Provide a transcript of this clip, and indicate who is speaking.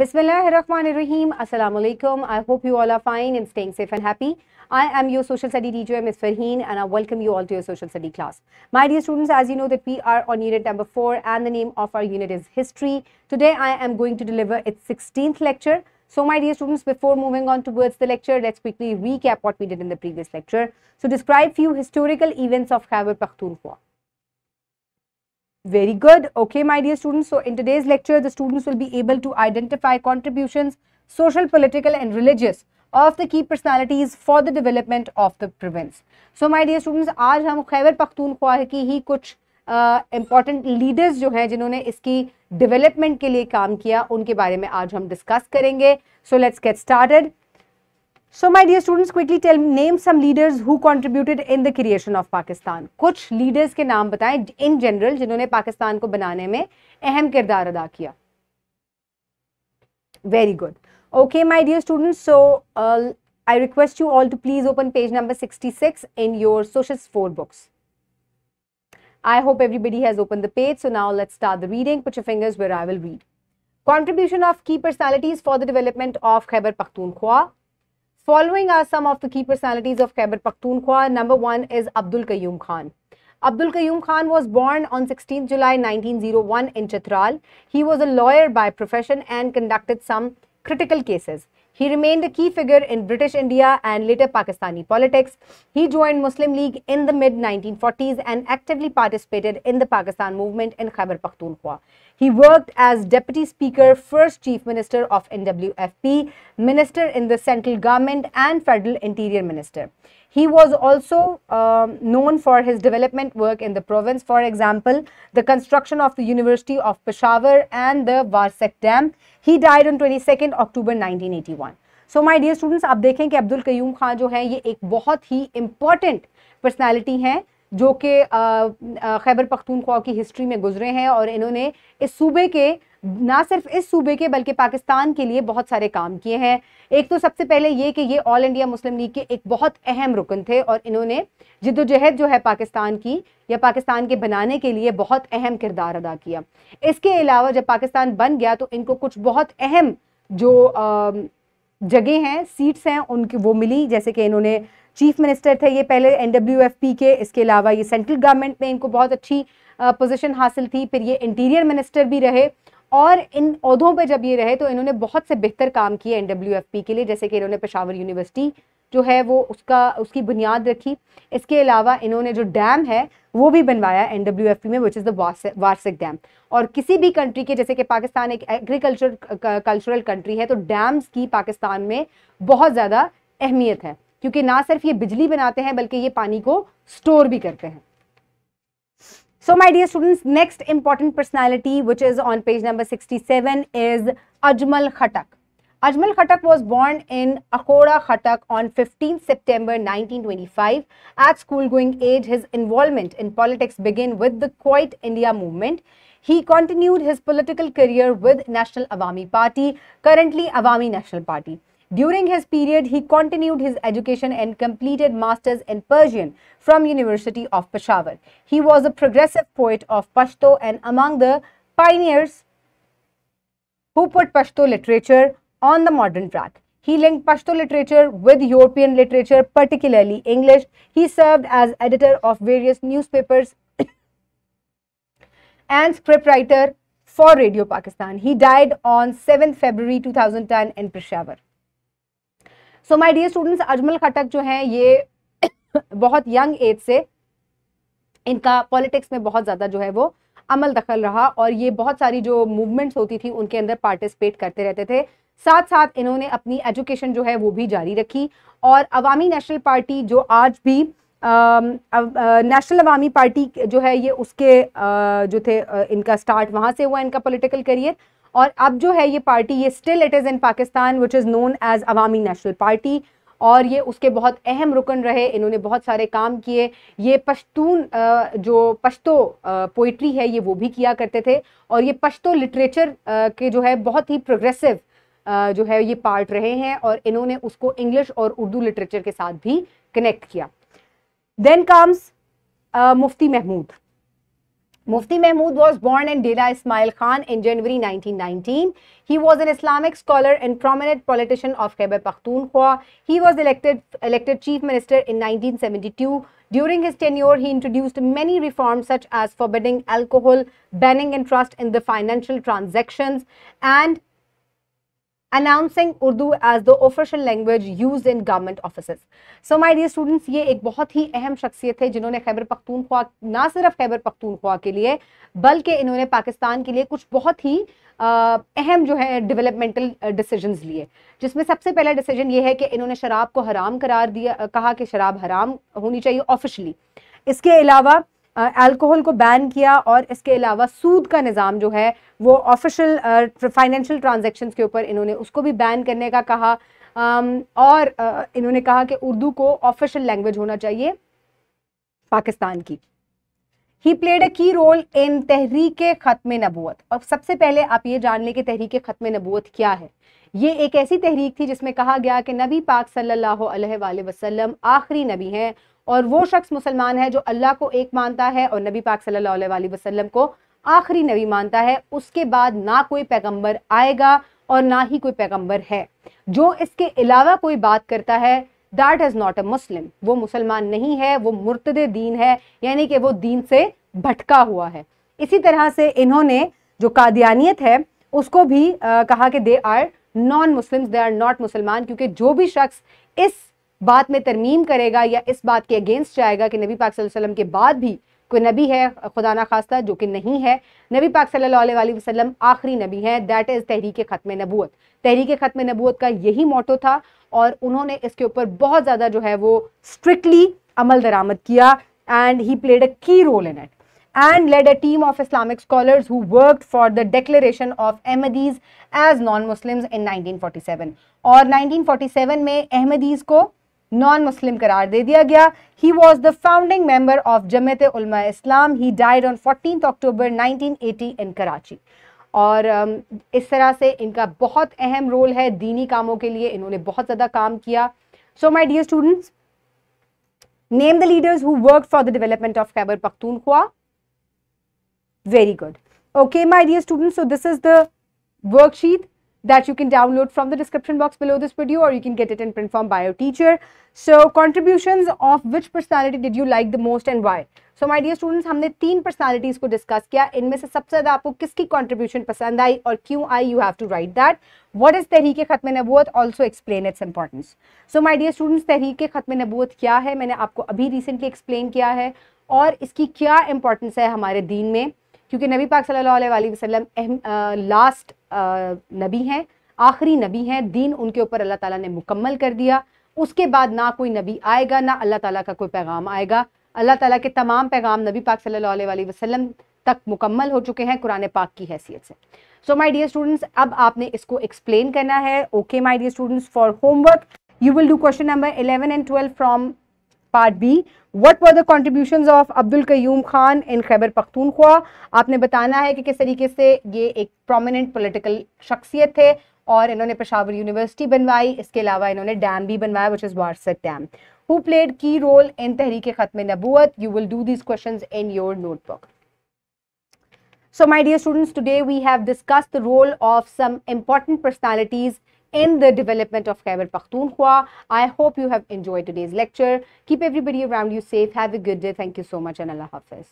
Speaker 1: Bismillahirrahmanirrahim. Assalamu alaikum. I hope you all are fine and staying safe and happy. I am your social study teacher, Ms. Farheen, and I welcome you all to your social study class. My dear students, as you know that we are on unit number 4 and the name of our unit is History. Today I am going to deliver its 16th lecture. So my dear students, before moving on towards the lecture, let's quickly recap what we did in the previous lecture. So describe few historical events of Khyber Pakhtunkhwa. Very good. Okay, my dear students. So, in today's lecture, the students will be able to identify contributions, social, political and religious of the key personalities for the development of the province. So, my dear students, आज हम Khyber Pakhtunkhwa ki hi kuch important leaders जो हैं जिन्होंने इसकी development के लिए काम किया उनके बारे में आज हम डिस्कस करेंगे so let's get started So my dear students, quickly tell name some leaders who contributed in the creation of Pakistan. कुछ leaders के नाम बताएं in general जिन्होंने पाकिस्तान को बनाने में अहम किरदार अदा किया. Very good. Okay, my dear students, so uh, I request you all to please open page number 66 in your social 4 books. I hope everybody has opened the page. So now let's start the reading. Put your fingers where I will read. Contribution of key personalities for the development of Khyber Pakhtunkhwa. Following are some of the key personalities of Khyber Pakhtunkhwa. Number one is Abdul Qayyum Khan. Abdul Qayyum Khan was born on 16 July 1901 in Chitral. He was a lawyer by profession and conducted some critical cases. He remained a key figure in British India and later Pakistani politics. He joined Muslim League in the mid-1940s and actively participated in the Pakistan movement in Khyber Pakhtunkhwa. He worked as Deputy Speaker, First Chief Minister of NWFP, Minister in the Central Government and Federal Interior Minister. He was also um, known for his development work in the province. For example, the construction of the University of Peshawar and the Varsak Dam. He died on 22nd October 1981. So my dear students आप देखें कि अब्दुल कयूम खान जो है ये एक बहुत ही important personality हैं जो कि खैबर पख्तूनख्वा की हिस्ट्री में गुजरे हैं और इन्होंने इस सूबे के ना सिर्फ इस सूबे के बल्कि पाकिस्तान के लिए बहुत सारे काम किए हैं एक तो सबसे पहले ये कि ये ऑल इंडिया मुस्लिम लीग के एक बहुत अहम रुकन थे और इन्होंने जिदोजहद जो है पाकिस्तान की या पाकिस्तान के बनाने के लिए बहुत अहम किरदार अदा किया इसके अलावा जब पाकिस्तान बन गया तो इनको कुछ बहुत अहम जो जगह हैं सीट्स हैं उनकी वो मिली जैसे कि इन्होंने चीफ मिनिस्टर थे ये पहले एन के इसके अलावा ये सेंट्रल गवर्नमेंट में इनको बहुत अच्छी पोजीशन हासिल थी फिर ये इंटीरियर मिनिस्टर भी रहे और इन अहदों पर जब ये रहे तो इन्होंने बहुत से बेहतर काम किए एन के लिए जैसे कि इन्होंने पेशावर यूनिवर्सिटी जो है वो उसका उसकी बुनियाद रखी इसके अलावा इन्होंने जो डैम है वो भी बनवाया एन में which is the Warsak dam और किसी भी कंट्री के जैसे कि पाकिस्तान एक एग्रीकल्चर कल्चरल कंट्री है तो डैम्स की पाकिस्तान में बहुत ज़्यादा अहमियत है क्योंकि ना सिर्फ ये बिजली बनाते हैं बल्कि ये पानी को स्टोर भी करते हैं So my dear students, next important personality which is on page number 67 is Ajmal Khatak. Ajmal Khatak was born in Akora Khatak on 15 September 1925. At school-going age, his involvement in politics began with the Quit India movement. He continued his political career with National Awami Party, currently Awami National Party. During his period, he continued his education and completed masters in Persian from University of Peshawar. He was a progressive poet of Pashto and among the pioneers who put Pashto literature on the modern track. He linked Pashto literature with European literature, particularly English. He served as editor of various newspapers and scriptwriter for Radio Pakistan. He died on 7 February 2010 in Peshawar. So my dear students Ajmal Khattak जो है ये बहुत young age से इनका politics में बहुत ज़्यादा जो है वो अमल दखल रहा और ये बहुत सारी जो मूवमेंट्स होती थी उनके अंदर पार्टिसिपेट करते रहते थे साथ साथ इन्होंने अपनी एजुकेशन जो है वो भी जारी रखी और अवामी नेशनल पार्टी जो आज भी नेशनल अवामी पार्टी जो है ये उसके आ, जो थे आ, इनका स्टार्ट वहाँ से हुआ इनका पॉलिटिकल करियर और अब जो है ये पार्टी ये still it is in Pakistan which is known as Awami national party और ये उसके बहुत अहम रुकन रहे इन्होंने बहुत सारे काम किए ये पश्तून जो पश्तो पोइट्री है ये वो भी किया करते थे और ये पश्तो लिटरेचर के जो है बहुत ही प्रोग्रेसिव जो है ये पार्ट रहे हैं और इन्होंने उसको इंग्लिश और उर्दू लिटरेचर के साथ भी कनेक्ट किया then comes Mufti Mahmood Mufti Mahmood was born in Dera Ismail Khan in January 1919. He was an Islamic scholar and prominent politician of Khyber Pakhtunkhwa. He was elected, elected chief minister in 1972. During his tenure, he introduced many reforms such as forbidding alcohol, banning and trust in the financial transactions and announcing Urdu as the official language use in government office so my dear students ये एक बहुत ही अहम शख्सियत है जिन्होंने खैबर पख्तूनख्वा ना सिर्फ खैबर पख्तूनख्वा के लिए बल्कि इन्होंने पाकिस्तान के लिए कुछ बहुत ही अहम जो है डेवलपमेंटल डिसीजन लिए जिसमें सबसे पहला डिसीजन ये है कि इन्होंने शराब को हराम करार दिया कहा कि शराब हराम होनी चाहिए ऑफिशली इसके अलावा अल्कोहल को बैन किया और इसके अलावा सूद का निज़ाम जो है वो ऑफिशियल फाइनेंशियल ट्रांजेक्शन के ऊपर इन्होंने उसको भी बैन करने का कहा और इन्होंने कहा कि उर्दू को ऑफिशियल लैंग्वेज होना चाहिए पाकिस्तान की ही played a key role in Tehreek Khatm नबूत और सबसे पहले आप ये जान लें कि तहरीक ख़त्म नबूत क्या है ये एक ऐसी तहरीक थी जिसमें कहा गया कि नबी पाक सल्लल्लाहु अलैहि वसल्लम आखिरी नबी हैं और वो शख्स मुसलमान है जो अल्लाह को एक मानता है और नबी पाक सल्लल्लाहु अलैहि वसल्लम को आखिरी नबी मानता है उसके बाद ना कोई पैगंबर आएगा और ना ही कोई पैगंबर है जो इसके अलावा कोई बात करता है that is not a Muslim वो मुसलमान नहीं है वो मुर्तद दीन है यानी कि वो दीन से भटका हुआ है इसी तरह से इन्होंने जो कादियानियत है उसको भी आ, कहा कि they are non Muslims they are not मुसलमान क्योंकि जो भी शख्स इस बात में तरमीम करेगा या इस बात के अगेंस्ट जाएगा कि नबी पाक वसल्लम के बाद भी कोई नबी है खुदा ना खास्ता जो कि नहीं है नबी पाक सल्लल्लाहु अलैहि वसल्लम आखिरी नबी है दैट इज़ तहरीक ख़त्म नबूत तहरीक ख़त्म नबूत का यही मोटो था और उन्होंने इसके ऊपर बहुत ज़्यादा जो है वो स्ट्रिक्टली अमल दरामद किया and he played a key role in it and led a team of Islamic scholars who worked for the declaration of Ahmadis as non nineteen forty 1947. और 1947 में अहमदीज को नॉन मुस्लिम करार दे दिया गया he was the founding member of Jamiat Ulema Islam he died on fourteen October 1980 in Karachi और um, इस तरह से इनका बहुत अहम रोल है दीनी कामों के लिए इन्होंने बहुत ज़्यादा काम किया so my dear students name the leaders who work for the development of Khyber खुआ very good okay my dear student so this is the worksheet that you can download from the description box below this video or you can get it in print form by your teacher. So contributions of which personality did you like the most and why? So my dear students हमने तीन personalities को discuss किया इनमें से सबसे ज्यादा आपको किसकी कॉन्ट्रीब्यूशन पसंद आई और क्यों आई you have to write that what is Tehreek Khatm Nabuwwat also explain its importance so my dear students Tehreek Khatm Nabuwwat क्या है मैंने आपको अभी रिसेंटली एक्सप्लेन किया है और इसकी क्या इंपॉर्टेंस है हमारे दिन में क्योंकि नबी पाक सल्लल्लाहु अलैहि वसल्लम लास्ट नबी हैं आखिरी नबी हैं दीन उनके ऊपर अल्लाह ताला ने मुकम्मल कर दिया उसके बाद ना कोई नबी आएगा ना अल्लाह ताला का कोई पैगाम आएगा अल्लाह ताला के तमाम पैगाम नबी पाक सल्लल्लाहु अलैहि वसल्लम तक मुकम्मल हो चुके हैं कुरान पाक की हैसियत से सो माई डियर स्टूडेंट्स अब आपने इसको एक्सप्लेन करना है okay my dear students for homework you will do question number eleven and twelve from part B what were the contribution of Abdul Qayyum Khan in Khyber Pakhtunkhwa आपने बताना है कि किस तरीके से ये एक प्रोमिनेंट पोलिटिकल शख्सियत थे और इन्होंने पेशावर यूनिवर्सिटी बनवाई इसके अलावा इन्होंने डैम भी बनवाया which is Warsak dam who played key role in Tehreek Khatm Nabuwwat you will do this question in your notebook So my dear students, today we have discussed the role of some important personalities in the development of Khyber Pakhtunkhwa. I hope you have enjoyed today's lecture. Keep everybody around you safe. Have a good day. Thank you so much and Allah Hafiz.